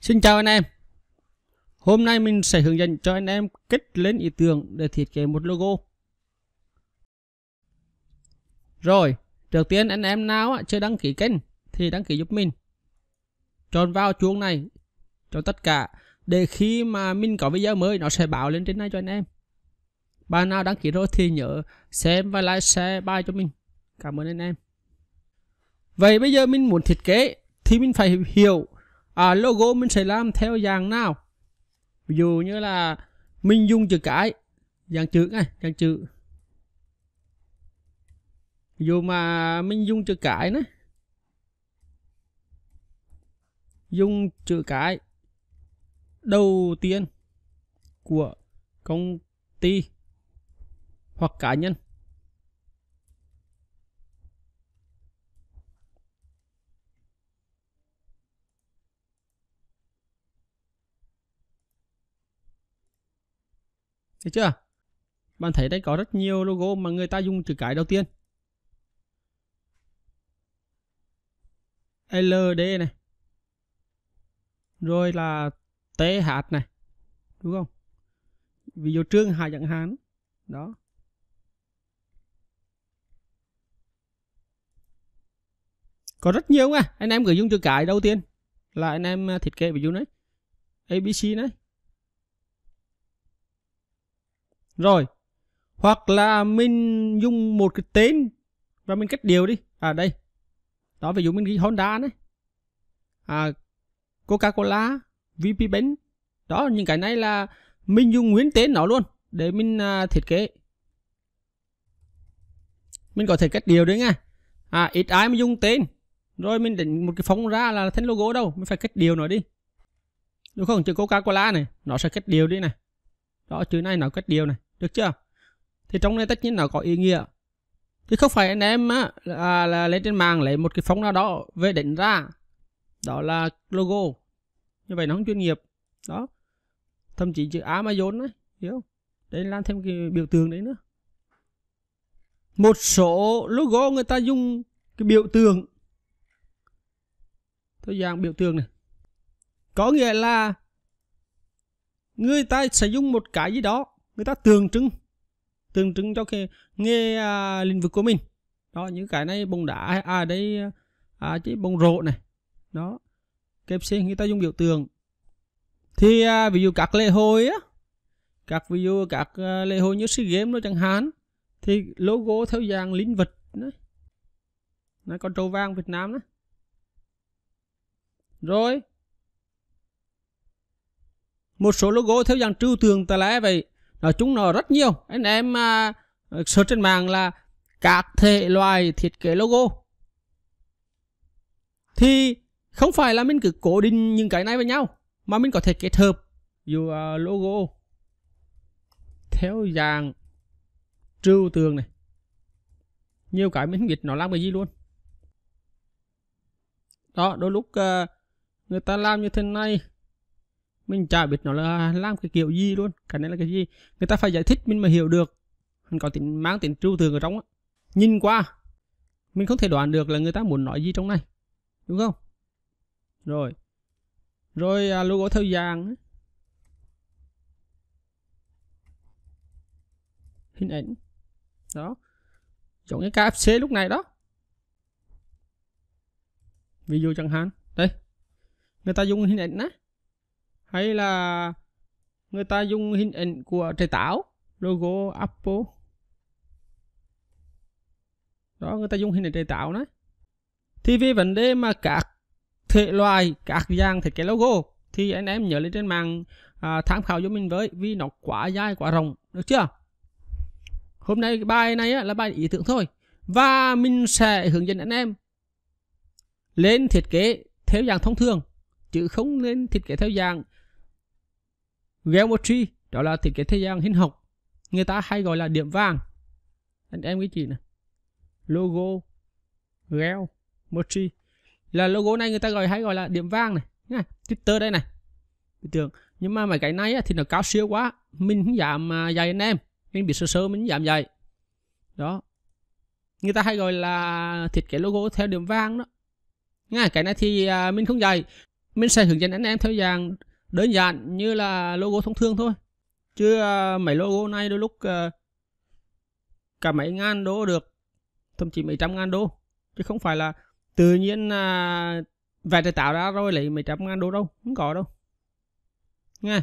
Xin chào anh em Hôm nay mình sẽ hướng dẫn cho anh em kết lên ý tưởng để thiết kế một logo Rồi, trước tiên anh em nào chưa đăng ký kênh thì đăng ký giúp mình Chọn vào chuông này cho tất cả để khi mà mình có video mới nó sẽ báo lên trên này cho anh em Bạn nào đăng ký rồi thì nhớ xem và like share bài cho mình Cảm ơn anh em Vậy bây giờ mình muốn thiết kế thì mình phải hiểu à, logo mình sẽ làm theo dạng nào ví dụ như là mình dùng chữ cái dạng chữ này dạng chữ ví dụ mà mình dùng chữ cái nữa dùng chữ cái đầu tiên của công ty hoặc cá nhân Thấy chưa? Bạn thấy đây có rất nhiều logo mà người ta dùng chữ cái đầu tiên. LD này. Rồi là TH này. Đúng không? Ví dụ trương hạ chẳng hán Đó. Có rất nhiều nha. Anh em gửi dùng chữ cái đầu tiên. Là anh em thiết kế ví dụ đấy. ABC đấy. Rồi. Hoặc là mình dùng một cái tên và mình cách điều đi. À đây. Đó ví dụ mình ghi Honda này. À, Coca-Cola, VP Benz. Đó những cái này là mình dùng nguyên tên nó luôn để mình à, thiết kế. Mình có thể cách điều đấy nha. À ít ai mà dùng tên. Rồi mình định một cái phóng ra là thành logo đâu, mình phải cách điều nó đi. Đúng không? Chữ Coca-Cola này, nó sẽ cách điều đi này. Đó chữ này nó cách điều này được chưa thì trong này tất nhiên nó có ý nghĩa chứ không phải anh em á à, là, là lấy trên mạng lấy một cái phóng nào đó về định ra đó là logo như vậy nó không chuyên nghiệp đó thậm chí chữ Amazon ấy hiểu không? đấy làm thêm cái biểu tượng đấy nữa một số logo người ta dùng cái biểu tượng tôi dạng biểu tượng này có nghĩa là người ta sẽ dùng một cái gì đó người ta tượng trưng tượng trưng cho cái nghề à, lĩnh vực của mình đó những cái này bóng đá à đây à chứ bóng rộ này đó kẹp xe người ta dùng biểu tượng thì à, ví dụ các lễ hội á các ví dụ các à, lễ hội như sea games nó chẳng hạn thì logo theo dạng lĩnh vực, nữa nó con trâu vàng Việt Nam đó rồi một số logo theo dạng trừu tượng tại lẽ vậy rồi chúng nó rất nhiều. Anh em à, search trên mạng là các thể loại thiết kế logo. Thì không phải là mình cứ cố định những cái này với nhau mà mình có thể kết hợp dù uh, logo theo dạng trừu tường này nhiều cái mình không biết nó làm cái gì luôn đó đôi lúc uh, người ta làm như thế này mình chả biết nó là làm cái kiểu gì luôn cái này là cái gì người ta phải giải thích mình mà hiểu được mình có tính mang tính trừu tượng ở trong á nhìn qua mình không thể đoán được là người ta muốn nói gì trong này đúng không rồi rồi à, logo theo vàng hình ảnh đó giống như KFC lúc này đó ví dụ chẳng hạn đây người ta dùng hình ảnh á hay là người ta dùng hình ảnh của trái táo logo Apple đó người ta dùng hình ảnh trái táo đấy thì vì vấn đề mà các thể loại các dạng thiết kế logo thì anh em nhớ lên trên mạng à, tham khảo giúp mình với vì nó quá dài quá rộng được chưa hôm nay bài này á, là bài ý tưởng thôi và mình sẽ hướng dẫn anh em lên thiết kế theo dạng thông thường chứ không lên thiết kế theo dạng geometry đó là thiết kế thế gian hình học người ta hay gọi là điểm vàng anh em cái chị này logo geo là logo này người ta gọi hay gọi là điểm vàng này nha twitter đây này tưởng nhưng mà mấy cái này thì nó cao siêu quá mình không dám à, dạy anh em mình bị sơ sơ mình giảm dám dạy đó người ta hay gọi là thiết kế logo theo điểm vàng đó nha cái này thì à, mình không dạy mình sẽ hướng dẫn anh em theo dạng đơn giản như là logo thông thường thôi chứ ờ, mấy logo này đôi lúc ờ, cả mấy ngàn đô được thậm chí mấy trăm ngàn đô chứ không phải là tự nhiên à, vẽ để tạo ra rồi lấy mấy trăm ngàn đô đâu không có đâu nghe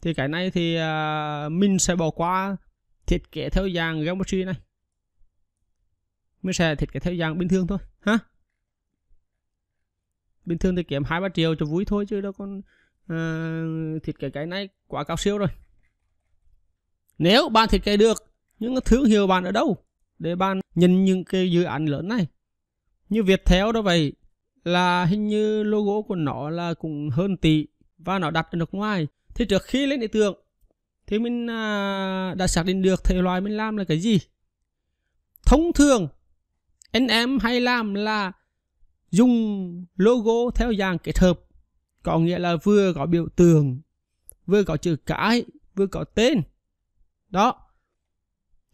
thì cái này thì à, mình sẽ bỏ qua thiết kế theo dạng geometry này mình sẽ thiết kế theo dạng bình thường thôi hả? bình thường thì kiếm hai ba triệu cho vui thôi chứ đâu còn à, ờ, thiết kế cái này quá cao siêu rồi nếu bạn thiết kế được những cái thương hiệu bạn ở đâu để bạn nhìn những cái dự án lớn này như Viettel đó vậy là hình như logo của nó là cũng hơn tỷ và nó đặt ở nước ngoài thì trước khi lên ý tưởng thì mình à, đã xác định được thể loại mình làm là cái gì thông thường anh em hay làm là dùng logo theo dạng kết hợp có nghĩa là vừa có biểu tượng vừa có chữ cái vừa có tên đó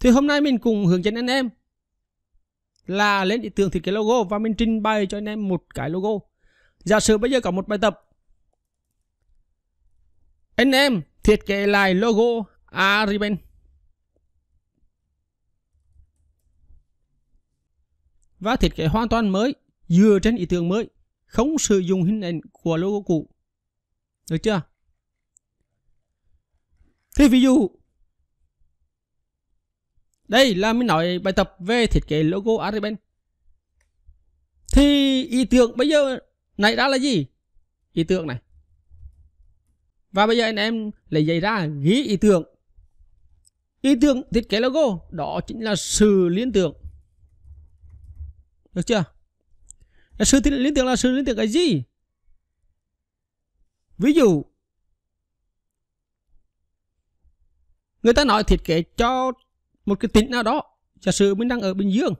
thì hôm nay mình cùng hướng dẫn anh em là lên ý tưởng thiết kế logo và mình trình bày cho anh em một cái logo giả sử bây giờ có một bài tập anh em thiết kế lại logo Ariben và thiết kế hoàn toàn mới dựa trên ý tưởng mới không sử dụng hình ảnh của logo cũ được chưa thì ví dụ đây là mình nói bài tập về thiết kế logo Ariban thì ý tưởng bây giờ này đã là gì ý tưởng này và bây giờ anh em lấy giấy ra ghi ý tưởng ý tưởng thiết kế logo đó chính là sự liên tưởng được chưa là sự liên tưởng là sự liên tưởng cái gì ví dụ người ta nói thiết kế cho một cái tỉnh nào đó giả sử mình đang ở bình dương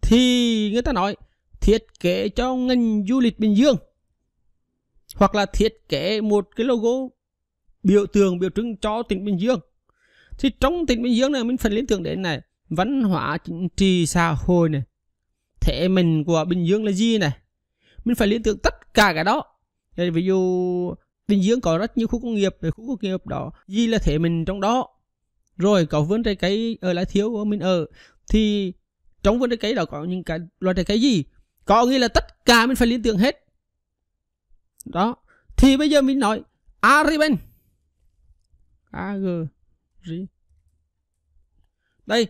thì người ta nói thiết kế cho ngành du lịch bình dương hoặc là thiết kế một cái logo biểu tượng biểu trưng cho tỉnh bình dương thì trong tỉnh bình dương này mình phần liên tưởng đến này văn hóa chính trị xã hội này thế mình của bình dương là gì này mình phải liên tưởng tất cả cái đó ví dụ bình dương có rất nhiều khu công nghiệp về khu công nghiệp đó gì là thế mình trong đó rồi có vườn trái cây ở lá thiếu của mình ở thì trong vườn trái cây đó có những cái loại trái cây gì có nghĩa là tất cả mình phải liên tưởng hết đó thì bây giờ mình nói Ariben AG đây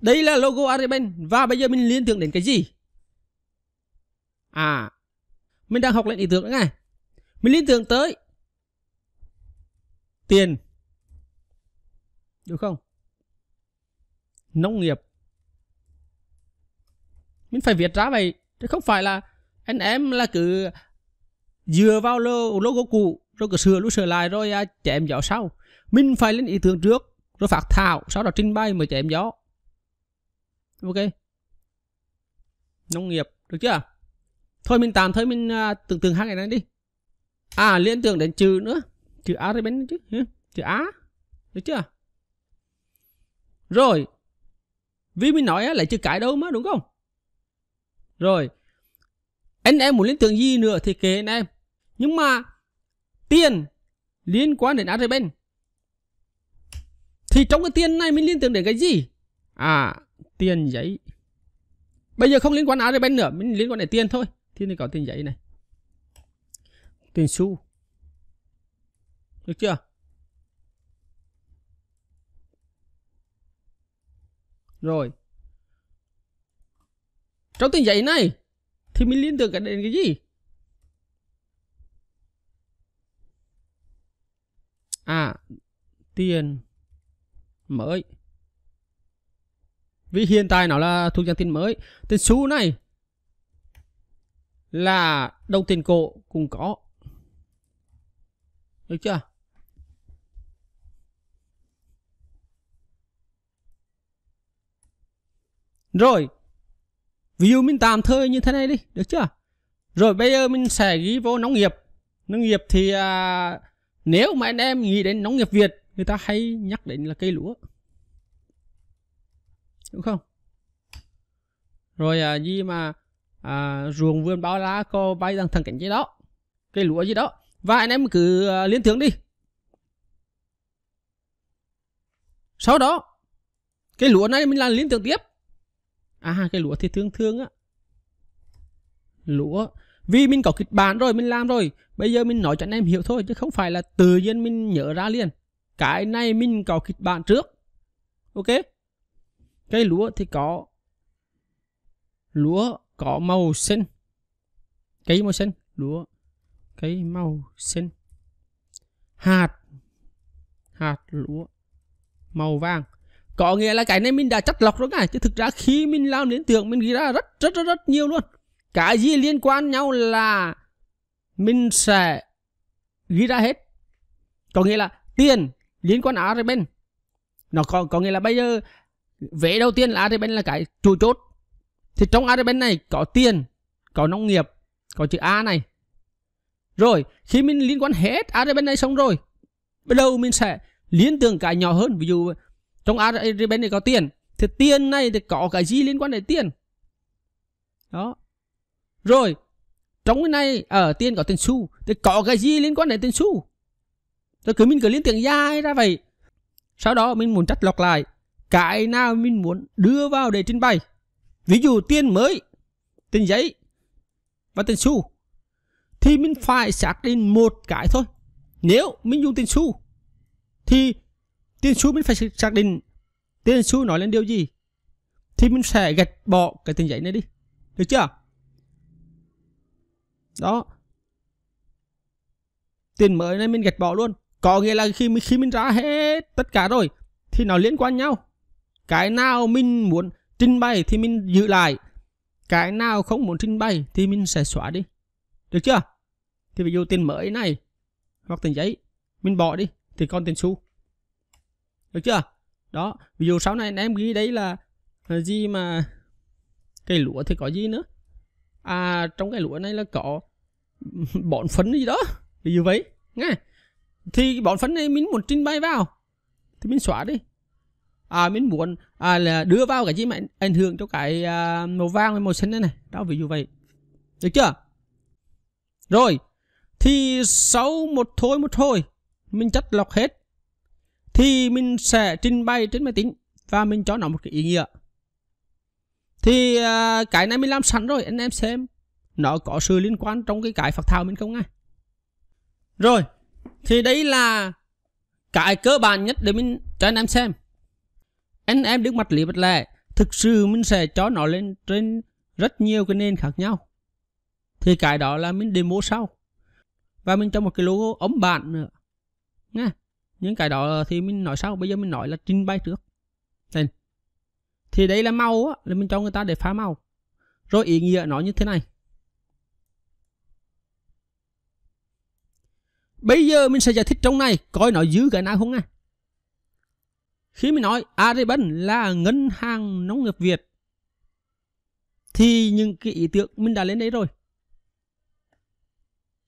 đây là logo Ariben và bây giờ mình liên tưởng đến cái gì À, mình đang học lên ý tưởng nữa này. Mình liên tưởng tới tiền. Được không? Nông nghiệp. Mình phải viết ra vậy. Chứ không phải là anh em là cứ dựa vào logo cũ rồi cứ sửa lũ sửa lại rồi à, chém gió sau. Mình phải lên ý tưởng trước rồi phát thảo sau đó trình bày mới chém gió. Ok. Nông nghiệp. Được chưa? thôi mình tạm thôi mình à, tưởng tượng hai cái này đi à liên tưởng đến trừ nữa trừ a bên chứ trừ á được chưa rồi vì mình nói là lại chữ cái đâu mà đúng không rồi anh em muốn liên tưởng gì nữa thì kể anh em nhưng mà tiền liên quan đến Arben thì trong cái tiền này mình liên tưởng đến cái gì à tiền giấy bây giờ không liên quan Arben nữa mình liên quan đến tiền thôi thiên thì có tiền giấy này tiền xu được chưa rồi trong tiền giấy này thì mình liên tưởng cái đến cái gì à tiền mới vì hiện tại nó là thuộc dạng tiền mới tiền xu này là đồng tiền cổ cũng có. Được chưa? Rồi, ví dụ mình tạm thời như thế này đi, được chưa? Rồi bây giờ mình sẽ ghi vô nông nghiệp. Nông nghiệp thì à, nếu mà anh em nghĩ đến nông nghiệp Việt, người ta hay nhắc đến là cây lúa. Đúng không? Rồi à, gì mà à, ruộng vườn bao lá có bay đang thằng cảnh gì đó cây lúa gì đó và anh em cứ à, liên tưởng đi sau đó cây lúa này mình làm liên tưởng tiếp à cây lúa thì thương thương á lúa vì mình có kịch bản rồi mình làm rồi bây giờ mình nói cho anh em hiểu thôi chứ không phải là tự nhiên mình nhớ ra liền cái này mình có kịch bản trước ok cây lúa thì có lúa có màu xanh cây màu xanh lúa cây màu xanh hạt hạt lúa màu vàng có nghĩa là cái này mình đã chắt lọc rồi này chứ thực ra khi mình làm đến tượng mình ghi ra rất rất rất rất nhiều luôn cái gì liên quan nhau là mình sẽ ghi ra hết có nghĩa là tiền liên quan bên, nó có có nghĩa là bây giờ vế đầu tiên là bên là cái trụ chốt thì trong Arabin này có tiền có nông nghiệp có chữ A này rồi khi mình liên quan hết Arabin này xong rồi bắt đầu mình sẽ liên tưởng cái nhỏ hơn ví dụ trong Arabin này có tiền thì tiền này thì có cái gì liên quan đến tiền đó rồi trong cái này ở ờ, à, tiền có tiền xu thì có cái gì liên quan đến tiền xu rồi cứ mình cứ liên tưởng dài ra vậy sau đó mình muốn chắt lọc lại cái nào mình muốn đưa vào để trình bày ví dụ tiền mới tiền giấy và tiền xu thì mình phải xác định một cái thôi nếu mình dùng tiền xu thì tiền xu mình phải xác định tiền xu nói lên điều gì thì mình sẽ gạch bỏ cái tiền giấy này đi được chưa đó tiền mới này mình gạch bỏ luôn có nghĩa là khi mình khi mình ra hết tất cả rồi thì nó liên quan nhau cái nào mình muốn trình bày thì mình giữ lại cái nào không muốn trình bày thì mình sẽ xóa đi được chưa thì ví dụ tiền mới này hoặc tiền giấy mình bỏ đi thì còn tiền xu được chưa đó ví dụ sau này anh em ghi đấy là, là ờ, gì mà cây lúa thì có gì nữa à trong cái lúa này là có bọn phấn gì đó ví dụ vậy nghe thì bọn phấn này mình muốn trình bày vào thì mình xóa đi à, mình muốn à, là đưa vào cái gì mà ảnh hưởng cho cái à, màu vàng với màu xanh này này đó ví dụ vậy được chưa rồi thì sau một thôi một thôi mình chất lọc hết thì mình sẽ trình bày trên máy tính và mình cho nó một cái ý nghĩa thì à, cái này mình làm sẵn rồi anh em xem nó có sự liên quan trong cái cái phật thao mình không nghe rồi thì đấy là cái cơ bản nhất để mình cho anh em xem anh em được mặt lý bạch lệ thực sự mình sẽ cho nó lên trên rất nhiều cái nền khác nhau thì cái đó là mình demo sau và mình cho một cái logo ấm bạn nữa nha những cái đó thì mình nói sau bây giờ mình nói là trình bày trước Nên. thì đây là màu á, là mình cho người ta để phá màu rồi ý nghĩa nó như thế này bây giờ mình sẽ giải thích trong này coi nó giữ cái nào không nha khi mình nói Ariban là ngân hàng nông nghiệp Việt thì những cái ý tưởng mình đã lên đấy rồi.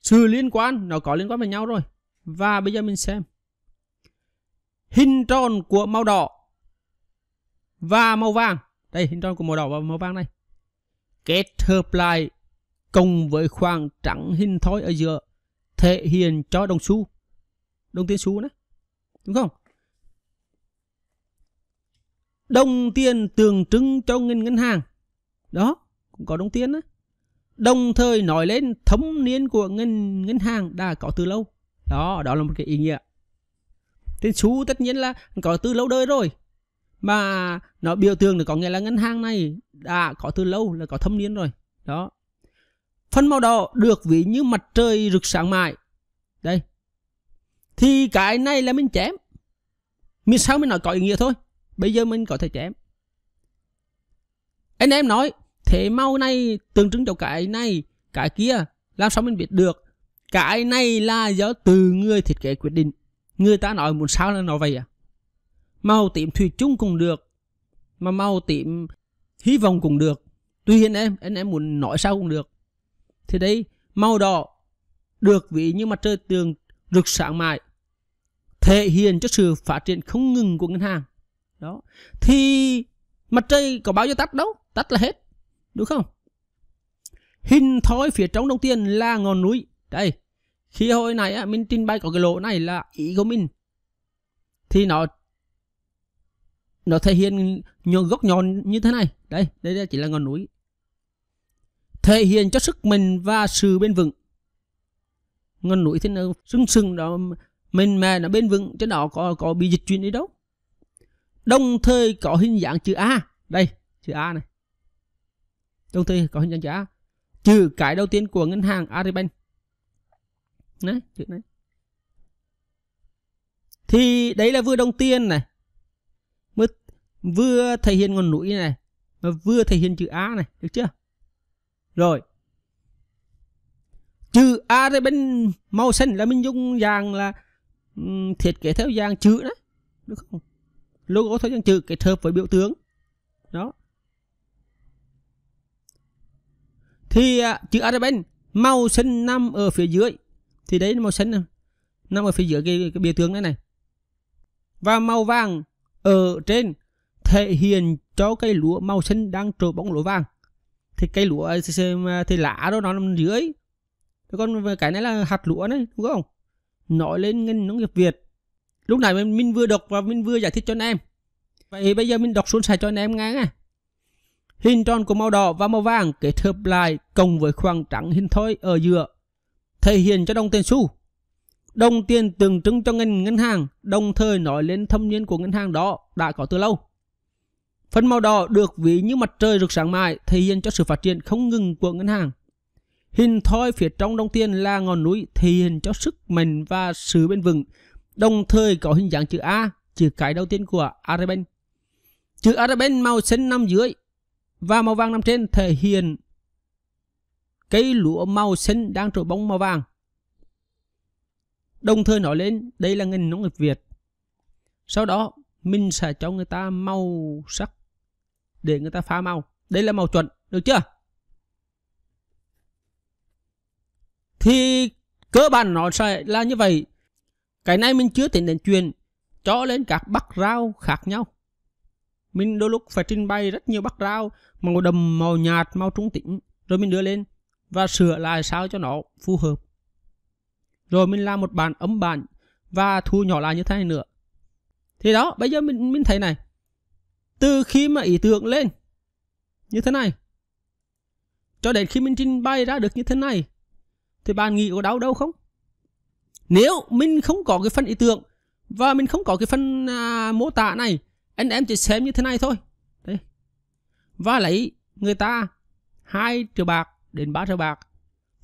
Sự liên quan nó có liên quan với nhau rồi. Và bây giờ mình xem. Hình tròn của màu đỏ và màu vàng. Đây hình tròn của màu đỏ và màu vàng này. Kết hợp lại cùng với khoảng trắng hình thoi ở giữa thể hiện cho đồng xu. Đồng tiền xu nữa. Đúng không? đồng tiền tượng trưng cho ngân ngân hàng đó cũng có đồng tiền đó đồng thời nói lên thấm niên của ngân ngân hàng đã có từ lâu đó đó là một cái ý nghĩa tiền xu tất nhiên là có từ lâu đời rồi mà nó biểu tượng được có nghĩa là ngân hàng này đã có từ lâu là có thâm niên rồi đó phân màu đỏ được ví như mặt trời rực sáng mãi đây thì cái này là mình chém mình sao mình nói có ý nghĩa thôi bây giờ mình có thể chém anh em nói thế mau này tượng trưng cho cái này cái kia làm sao mình biết được cái này là do từ người thiết kế quyết định người ta nói muốn sao là nói vậy à màu tím thủy chung cũng được mà màu tím hy vọng cũng được tuy nhiên em anh em muốn nói sao cũng được thì đấy màu đỏ được ví như mặt trời tường rực sáng mãi thể hiện cho sự phát triển không ngừng của ngân hàng đó thì mặt trời có bao giờ tắt đâu tắt là hết đúng không hình thói phía trong đầu tiên là ngọn núi đây khi hồi này á, mình trình bày có cái lỗ này là ý của mình thì nó nó thể hiện nhọn góc nhọn như thế này đây đây là chỉ là ngọn núi thể hiện cho sức mình và sự bền vững ngọn núi thế nó sưng sưng đó mình mà nó bền vững trên đó có có bị dịch chuyển đi đâu đồng thời có hình dạng chữ A đây chữ A này đồng thời có hình dạng chữ A trừ cái đầu tiên của ngân hàng Agribank đấy chữ này thì đấy là vừa đồng tiền này mới vừa thể hiện ngọn núi này mà vừa thể hiện chữ A này được chưa rồi chữ A đây bên màu xanh là mình dùng dạng là thiết kế theo dạng chữ đó được không logo theo dạng trừ kết hợp với biểu tướng đó thì à, chữ Araben màu xanh nằm ở phía dưới thì đấy là màu xanh này. nằm ở phía dưới cái, cái biểu tướng này này và màu vàng ở trên thể hiện cho cây lúa màu xanh đang trổ bóng lúa vàng thì cây lúa à, thì lá đó nó nằm dưới còn cái này là hạt lúa đấy đúng không nói lên ngành nông nghiệp Việt lúc nãy mình vừa đọc và mình vừa giải thích cho anh em vậy bây giờ mình đọc xuống sạch cho anh em nghe nha hình tròn của màu đỏ và màu vàng kết hợp lại cộng với khoảng trắng hình thoi ở giữa thể hiện cho đồng tiền xu đồng tiền tượng trưng cho ngân ngân hàng đồng thời nói lên thâm niên của ngân hàng đó đã có từ lâu phần màu đỏ được ví như mặt trời rực sáng mãi thể hiện cho sự phát triển không ngừng của ngân hàng hình thoi phía trong đồng tiền là ngọn núi thể hiện cho sức mạnh và sự bền vững đồng thời có hình dạng chữ A, chữ cái đầu tiên của Araben. Chữ Araben màu xanh nằm dưới và màu vàng nằm trên thể hiện cây lúa màu xanh đang trổ bóng màu vàng. Đồng thời nói lên đây là ngành nông nghiệp Việt. Sau đó mình sẽ cho người ta màu sắc để người ta pha màu. Đây là màu chuẩn, được chưa? Thì cơ bản nó sẽ là như vậy cái này mình chưa tính đến chuyện cho lên các bắc rau khác nhau. Mình đôi lúc phải trình bày rất nhiều bắc rau màu đầm, màu nhạt, màu trung tính rồi mình đưa lên và sửa lại sao cho nó phù hợp. Rồi mình làm một bản ấm bản và thu nhỏ lại như thế này nữa. Thì đó, bây giờ mình mình thấy này. Từ khi mà ý tưởng lên như thế này cho đến khi mình trình bày ra được như thế này thì bạn nghĩ có đau đâu không? Nếu mình không có cái phần ý tưởng và mình không có cái phần à, mô tả này, anh em chỉ xem như thế này thôi. Đấy. Và lấy người ta hai triệu bạc đến 3 triệu bạc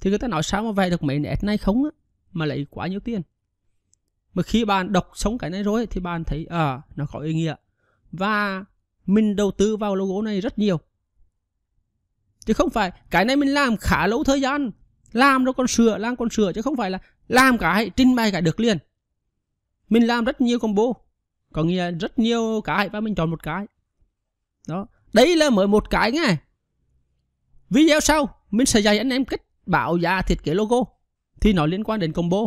thì người ta nói sao mà vẽ được mấy nét này không á mà lấy quá nhiều tiền. Mà khi bạn đọc sống cái này rồi thì bạn thấy à nó có ý nghĩa. Và mình đầu tư vào logo này rất nhiều. Chứ không phải cái này mình làm khá lâu thời gian, làm nó còn sửa, làm còn sửa chứ không phải là làm cái trình bày cái được liền mình làm rất nhiều combo có nghĩa rất nhiều cái và mình chọn một cái đó đấy là mới một cái nghe video sau mình sẽ dạy anh em cách bảo giá thiết kế logo thì nó liên quan đến combo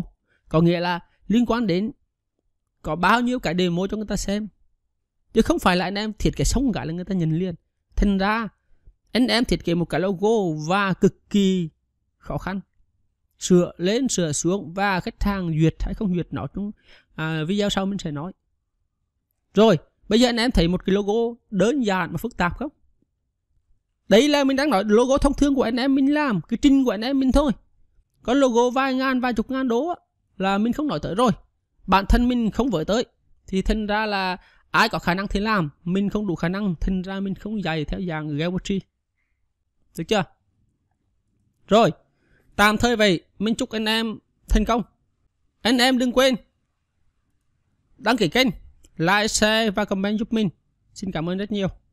có nghĩa là liên quan đến có bao nhiêu cái demo cho người ta xem chứ không phải là anh em thiết kế xong cái là người ta nhìn liền thành ra anh em thiết kế một cái logo và cực kỳ khó khăn sửa lên sửa xuống và khách hàng duyệt hay không duyệt nó trong à, video sau mình sẽ nói rồi bây giờ anh em thấy một cái logo đơn giản mà phức tạp không đấy là mình đang nói logo thông thường của anh em mình làm cái trình của anh em mình thôi Có logo vài ngàn vài chục ngàn đô là mình không nói tới rồi bản thân mình không với tới thì thành ra là ai có khả năng thì làm mình không đủ khả năng thành ra mình không dạy theo dạng geometry được chưa rồi tạm thời vậy mình chúc anh em thành công. Anh em đừng quên đăng ký kênh, like, share và comment giúp mình. Xin cảm ơn rất nhiều.